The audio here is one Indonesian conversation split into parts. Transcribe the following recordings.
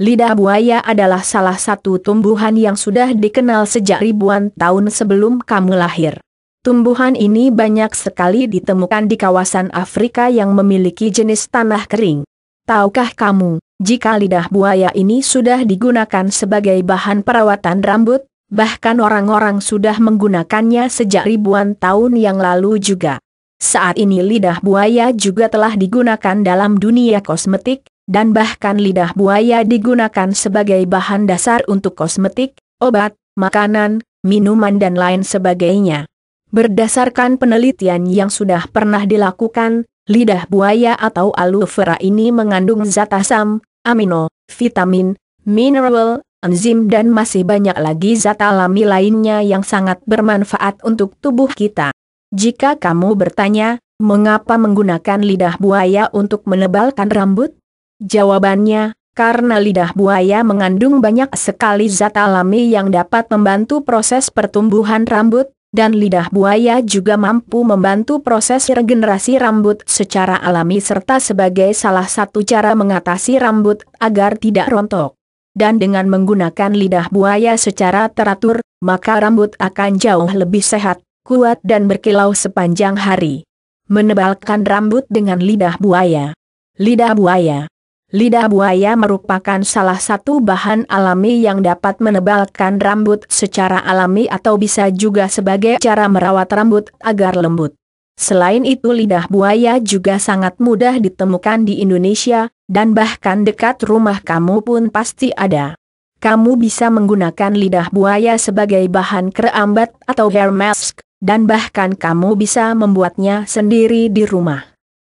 Lidah buaya adalah salah satu tumbuhan yang sudah dikenal sejak ribuan tahun sebelum kamu lahir. Tumbuhan ini banyak sekali ditemukan di kawasan Afrika yang memiliki jenis tanah kering. Tahukah kamu, jika lidah buaya ini sudah digunakan sebagai bahan perawatan rambut, bahkan orang-orang sudah menggunakannya sejak ribuan tahun yang lalu juga. Saat ini lidah buaya juga telah digunakan dalam dunia kosmetik, dan bahkan lidah buaya digunakan sebagai bahan dasar untuk kosmetik, obat, makanan, minuman dan lain sebagainya. Berdasarkan penelitian yang sudah pernah dilakukan, lidah buaya atau aloe vera ini mengandung zat asam, amino, vitamin, mineral, enzim dan masih banyak lagi zat alami lainnya yang sangat bermanfaat untuk tubuh kita. Jika kamu bertanya, mengapa menggunakan lidah buaya untuk menebalkan rambut? Jawabannya, karena lidah buaya mengandung banyak sekali zat alami yang dapat membantu proses pertumbuhan rambut, dan lidah buaya juga mampu membantu proses regenerasi rambut secara alami serta sebagai salah satu cara mengatasi rambut agar tidak rontok. Dan dengan menggunakan lidah buaya secara teratur, maka rambut akan jauh lebih sehat, kuat dan berkilau sepanjang hari. Menebalkan rambut dengan lidah buaya. Lidah buaya Lidah buaya merupakan salah satu bahan alami yang dapat menebalkan rambut secara alami atau bisa juga sebagai cara merawat rambut agar lembut. Selain itu lidah buaya juga sangat mudah ditemukan di Indonesia, dan bahkan dekat rumah kamu pun pasti ada. Kamu bisa menggunakan lidah buaya sebagai bahan kerambat atau hair mask, dan bahkan kamu bisa membuatnya sendiri di rumah.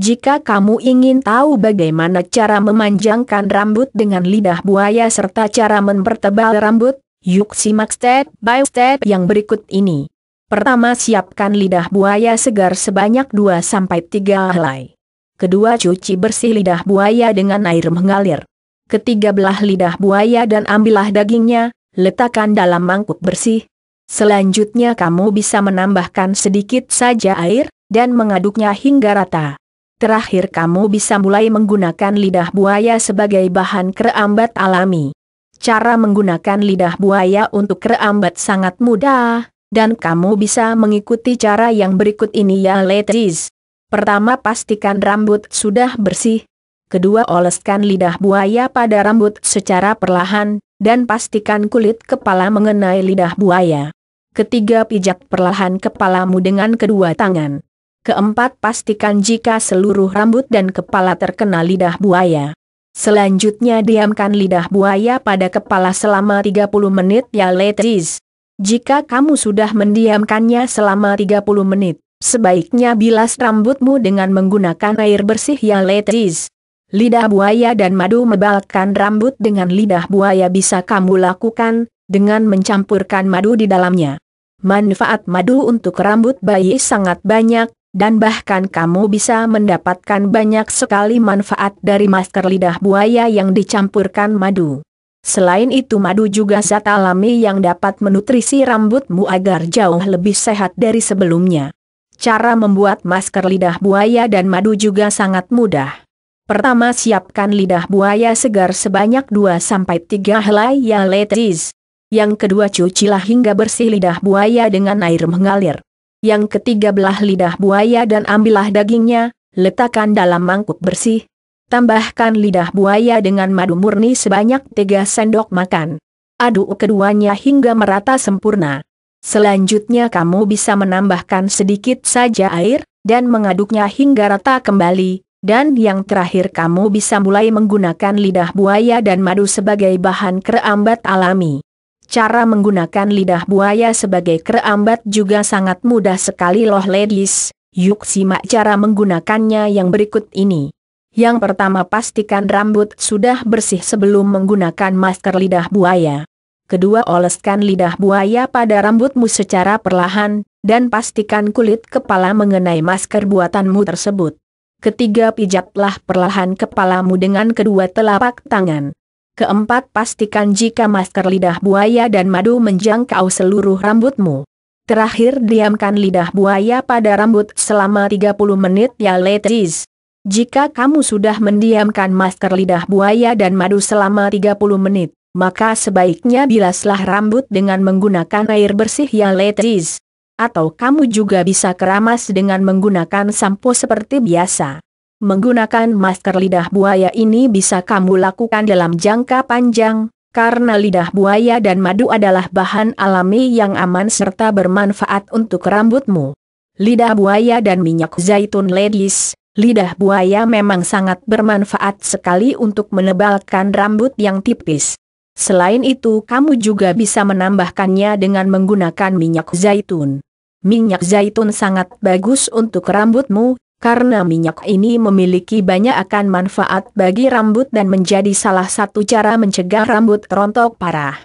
Jika kamu ingin tahu bagaimana cara memanjangkan rambut dengan lidah buaya serta cara mempertebal rambut, yuk simak step by step yang berikut ini. Pertama siapkan lidah buaya segar sebanyak 2-3 helai. Kedua cuci bersih lidah buaya dengan air mengalir. Ketiga belah lidah buaya dan ambillah dagingnya, letakkan dalam mangkuk bersih. Selanjutnya kamu bisa menambahkan sedikit saja air, dan mengaduknya hingga rata. Terakhir kamu bisa mulai menggunakan lidah buaya sebagai bahan kerambat alami. Cara menggunakan lidah buaya untuk kerambat sangat mudah, dan kamu bisa mengikuti cara yang berikut ini ya ladies. Pertama pastikan rambut sudah bersih. Kedua oleskan lidah buaya pada rambut secara perlahan, dan pastikan kulit kepala mengenai lidah buaya. Ketiga pijat perlahan kepalamu dengan kedua tangan. Keempat pastikan jika seluruh rambut dan kepala terkena lidah buaya. Selanjutnya diamkan lidah buaya pada kepala selama 30 menit ya ladies. Jika kamu sudah mendiamkannya selama 30 menit, sebaiknya bilas rambutmu dengan menggunakan air bersih ya ladies. Lidah buaya dan madu mebalkan rambut dengan lidah buaya bisa kamu lakukan, dengan mencampurkan madu di dalamnya. Manfaat madu untuk rambut bayi sangat banyak, dan bahkan kamu bisa mendapatkan banyak sekali manfaat dari masker lidah buaya yang dicampurkan madu. Selain itu madu juga zat alami yang dapat menutrisi rambutmu agar jauh lebih sehat dari sebelumnya. Cara membuat masker lidah buaya dan madu juga sangat mudah. Pertama siapkan lidah buaya segar sebanyak 2-3 helai ya letis. Yang kedua cucilah hingga bersih lidah buaya dengan air mengalir. Yang ketiga belah lidah buaya dan ambillah dagingnya, letakkan dalam mangkuk bersih. Tambahkan lidah buaya dengan madu murni sebanyak tiga sendok makan. Aduk keduanya hingga merata sempurna. Selanjutnya kamu bisa menambahkan sedikit saja air, dan mengaduknya hingga rata kembali, dan yang terakhir kamu bisa mulai menggunakan lidah buaya dan madu sebagai bahan kerambat alami. Cara menggunakan lidah buaya sebagai kerambat juga sangat mudah sekali loh ladies. Yuk simak cara menggunakannya yang berikut ini. Yang pertama pastikan rambut sudah bersih sebelum menggunakan masker lidah buaya. Kedua oleskan lidah buaya pada rambutmu secara perlahan, dan pastikan kulit kepala mengenai masker buatanmu tersebut. Ketiga pijatlah perlahan kepalamu dengan kedua telapak tangan. Keempat, pastikan jika masker lidah buaya dan madu menjangkau seluruh rambutmu. Terakhir, diamkan lidah buaya pada rambut selama 30 menit ya ladies. Jika kamu sudah mendiamkan masker lidah buaya dan madu selama 30 menit, maka sebaiknya bilaslah rambut dengan menggunakan air bersih ya ladies. Atau kamu juga bisa keramas dengan menggunakan sampo seperti biasa. Menggunakan masker lidah buaya ini bisa kamu lakukan dalam jangka panjang, karena lidah buaya dan madu adalah bahan alami yang aman serta bermanfaat untuk rambutmu. Lidah buaya dan minyak zaitun ladies, lidah buaya memang sangat bermanfaat sekali untuk menebalkan rambut yang tipis. Selain itu kamu juga bisa menambahkannya dengan menggunakan minyak zaitun. Minyak zaitun sangat bagus untuk rambutmu, karena minyak ini memiliki banyak akan manfaat bagi rambut dan menjadi salah satu cara mencegah rambut rontok parah.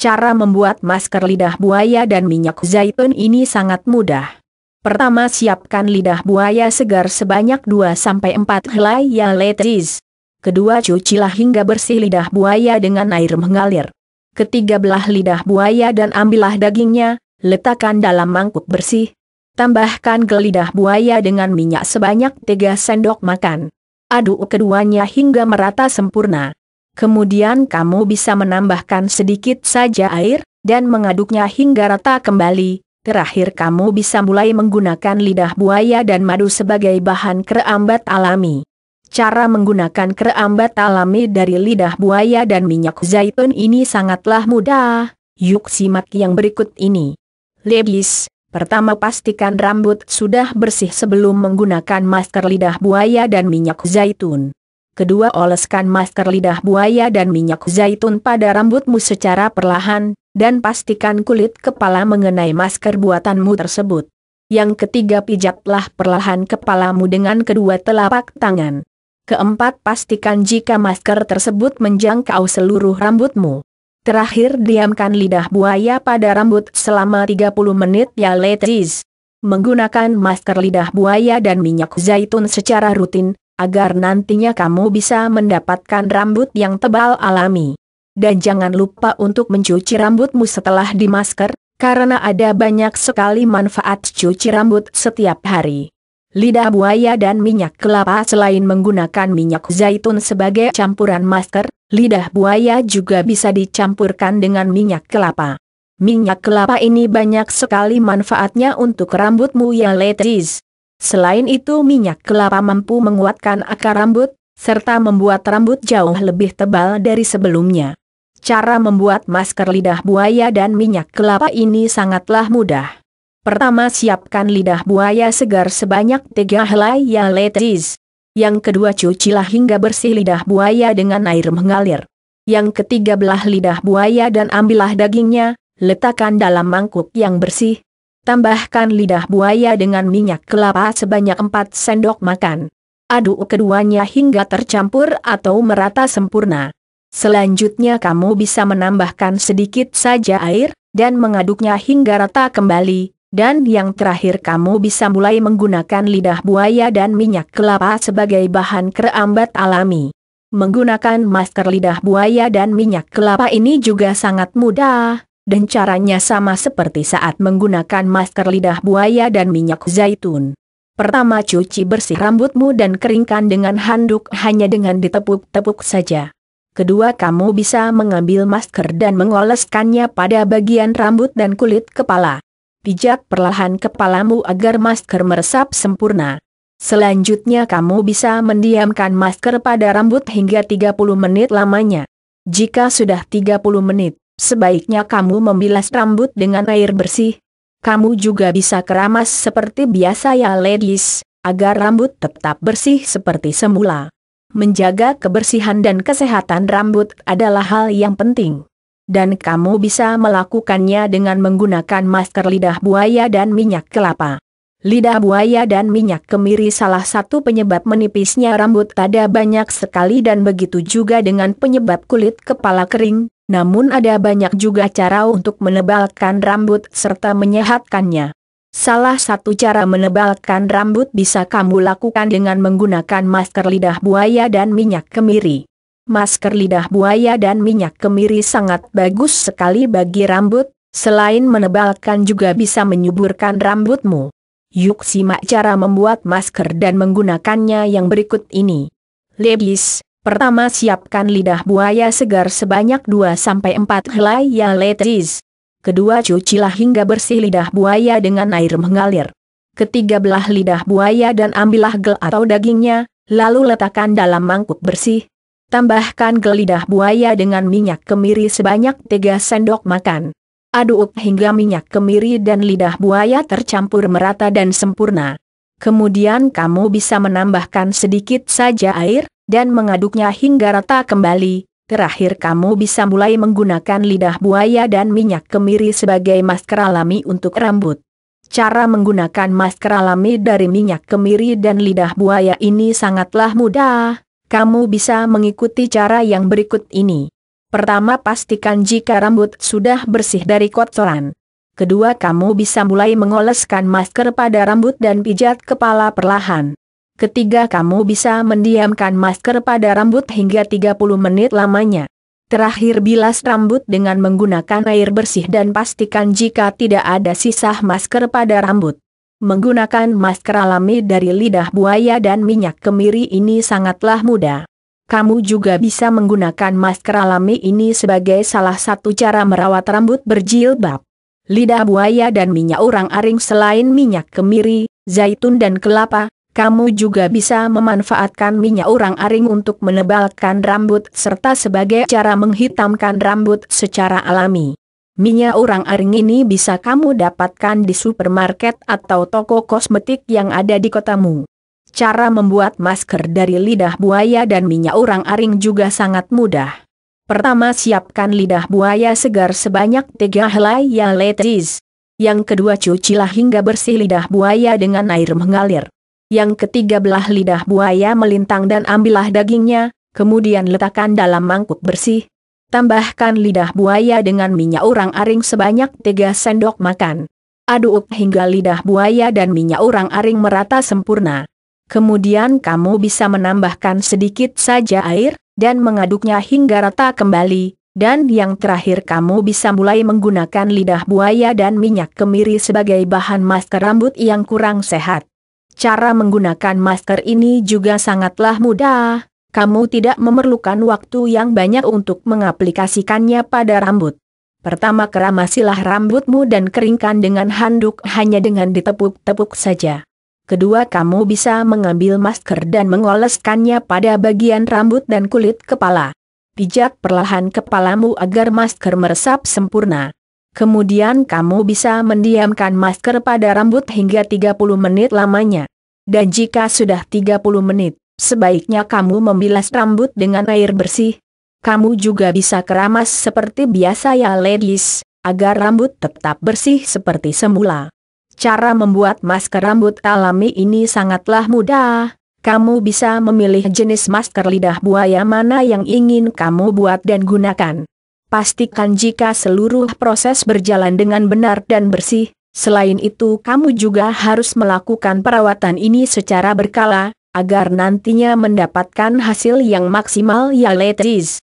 Cara membuat masker lidah buaya dan minyak zaitun ini sangat mudah. Pertama siapkan lidah buaya segar sebanyak 2-4 helai ya letis. Kedua cucilah hingga bersih lidah buaya dengan air mengalir. Ketiga belah lidah buaya dan ambillah dagingnya, letakkan dalam mangkuk bersih, Tambahkan gelidah buaya dengan minyak sebanyak 3 sendok makan. Aduk keduanya hingga merata sempurna. Kemudian kamu bisa menambahkan sedikit saja air, dan mengaduknya hingga rata kembali. Terakhir kamu bisa mulai menggunakan lidah buaya dan madu sebagai bahan kerambat alami. Cara menggunakan kerambat alami dari lidah buaya dan minyak zaitun ini sangatlah mudah. Yuk simak yang berikut ini. Lebis, Pertama pastikan rambut sudah bersih sebelum menggunakan masker lidah buaya dan minyak zaitun. Kedua oleskan masker lidah buaya dan minyak zaitun pada rambutmu secara perlahan, dan pastikan kulit kepala mengenai masker buatanmu tersebut. Yang ketiga pijatlah perlahan kepalamu dengan kedua telapak tangan. Keempat pastikan jika masker tersebut menjangkau seluruh rambutmu. Terakhir diamkan lidah buaya pada rambut selama 30 menit ya ladies. Menggunakan masker lidah buaya dan minyak zaitun secara rutin, agar nantinya kamu bisa mendapatkan rambut yang tebal alami. Dan jangan lupa untuk mencuci rambutmu setelah dimasker, karena ada banyak sekali manfaat cuci rambut setiap hari. Lidah buaya dan minyak kelapa selain menggunakan minyak zaitun sebagai campuran masker, Lidah buaya juga bisa dicampurkan dengan minyak kelapa. Minyak kelapa ini banyak sekali manfaatnya untuk rambutmu ya ladies. Selain itu minyak kelapa mampu menguatkan akar rambut, serta membuat rambut jauh lebih tebal dari sebelumnya. Cara membuat masker lidah buaya dan minyak kelapa ini sangatlah mudah. Pertama siapkan lidah buaya segar sebanyak 3 helai ya ladies. Yang kedua cucilah hingga bersih lidah buaya dengan air mengalir. Yang ketiga belah lidah buaya dan ambillah dagingnya, letakkan dalam mangkuk yang bersih. Tambahkan lidah buaya dengan minyak kelapa sebanyak 4 sendok makan. Aduk keduanya hingga tercampur atau merata sempurna. Selanjutnya kamu bisa menambahkan sedikit saja air, dan mengaduknya hingga rata kembali, dan yang terakhir kamu bisa mulai menggunakan lidah buaya dan minyak kelapa sebagai bahan kerambat alami. Menggunakan masker lidah buaya dan minyak kelapa ini juga sangat mudah, dan caranya sama seperti saat menggunakan masker lidah buaya dan minyak zaitun. Pertama cuci bersih rambutmu dan keringkan dengan handuk hanya dengan ditepuk-tepuk saja. Kedua, kamu bisa mengambil masker dan mengoleskannya pada bagian rambut dan kulit kepala. Pijak perlahan kepalamu agar masker meresap sempurna. Selanjutnya kamu bisa mendiamkan masker pada rambut hingga 30 menit lamanya. Jika sudah 30 menit, sebaiknya kamu membilas rambut dengan air bersih. Kamu juga bisa keramas seperti biasa ya ladies, agar rambut tetap bersih seperti semula. Menjaga kebersihan dan kesehatan rambut adalah hal yang penting dan kamu bisa melakukannya dengan menggunakan masker lidah buaya dan minyak kelapa. Lidah buaya dan minyak kemiri salah satu penyebab menipisnya rambut ada banyak sekali dan begitu juga dengan penyebab kulit kepala kering, namun ada banyak juga cara untuk menebalkan rambut serta menyehatkannya. Salah satu cara menebalkan rambut bisa kamu lakukan dengan menggunakan masker lidah buaya dan minyak kemiri masker lidah buaya dan minyak kemiri sangat bagus sekali bagi rambut, selain menebalkan juga bisa menyuburkan rambutmu. Yuk simak cara membuat masker dan menggunakannya yang berikut ini. Ladies, pertama siapkan lidah buaya segar sebanyak 2-4 helai ya ladies. Kedua cucilah hingga bersih lidah buaya dengan air mengalir. Ketiga belah lidah buaya dan ambillah gel atau dagingnya, lalu letakkan dalam mangkuk bersih, Tambahkan gelidah buaya dengan minyak kemiri sebanyak 3 sendok makan. Aduk hingga minyak kemiri dan lidah buaya tercampur merata dan sempurna. Kemudian kamu bisa menambahkan sedikit saja air, dan mengaduknya hingga rata kembali. Terakhir kamu bisa mulai menggunakan lidah buaya dan minyak kemiri sebagai masker alami untuk rambut. Cara menggunakan masker alami dari minyak kemiri dan lidah buaya ini sangatlah mudah kamu bisa mengikuti cara yang berikut ini. Pertama pastikan jika rambut sudah bersih dari kotoran. Kedua kamu bisa mulai mengoleskan masker pada rambut dan pijat kepala perlahan. Ketiga kamu bisa mendiamkan masker pada rambut hingga 30 menit lamanya. Terakhir bilas rambut dengan menggunakan air bersih dan pastikan jika tidak ada sisa masker pada rambut. Menggunakan masker alami dari lidah buaya dan minyak kemiri ini sangatlah mudah. Kamu juga bisa menggunakan masker alami ini sebagai salah satu cara merawat rambut berjilbab. Lidah buaya dan minyak orang aring selain minyak kemiri, zaitun dan kelapa, kamu juga bisa memanfaatkan minyak orang aring untuk menebalkan rambut serta sebagai cara menghitamkan rambut secara alami. Minyak orang aring ini bisa kamu dapatkan di supermarket atau toko kosmetik yang ada di kotamu. Cara membuat masker dari lidah buaya dan minyak orang aring juga sangat mudah. Pertama siapkan lidah buaya segar sebanyak 3 helai ya letis. Yang kedua cucilah hingga bersih lidah buaya dengan air mengalir. Yang ketiga belah lidah buaya melintang dan ambillah dagingnya, kemudian letakkan dalam mangkuk bersih, Tambahkan lidah buaya dengan minyak urang aring sebanyak 3 sendok makan. Aduk hingga lidah buaya dan minyak urang aring merata sempurna. Kemudian kamu bisa menambahkan sedikit saja air, dan mengaduknya hingga rata kembali, dan yang terakhir kamu bisa mulai menggunakan lidah buaya dan minyak kemiri sebagai bahan masker rambut yang kurang sehat. Cara menggunakan masker ini juga sangatlah mudah, kamu tidak memerlukan waktu yang banyak untuk mengaplikasikannya pada rambut. Pertama keramasilah rambutmu dan keringkan dengan handuk hanya dengan ditepuk-tepuk saja. Kedua kamu bisa mengambil masker dan mengoleskannya pada bagian rambut dan kulit kepala. Pijak perlahan kepalamu agar masker meresap sempurna. Kemudian kamu bisa mendiamkan masker pada rambut hingga 30 menit lamanya. Dan jika sudah 30 menit, Sebaiknya kamu membilas rambut dengan air bersih. Kamu juga bisa keramas seperti biasa ya ladies, agar rambut tetap bersih seperti semula. Cara membuat masker rambut alami ini sangatlah mudah. Kamu bisa memilih jenis masker lidah buaya mana yang ingin kamu buat dan gunakan. Pastikan jika seluruh proses berjalan dengan benar dan bersih. Selain itu, kamu juga harus melakukan perawatan ini secara berkala, agar nantinya mendapatkan hasil yang maksimal ya ladies.